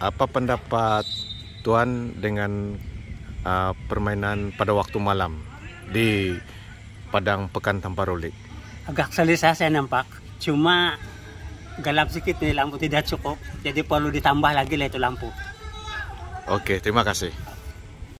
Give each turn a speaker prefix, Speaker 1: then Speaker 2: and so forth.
Speaker 1: apa pendapat Tuhan dengan uh, permainan pada waktu malam di Padang Pekan Rolik?
Speaker 2: Agak selisah saya nampak, cuma gelap sedikit nih lampu tidak cukup, jadi perlu ditambah lagi lah itu lampu.
Speaker 3: Oke, terima kasih.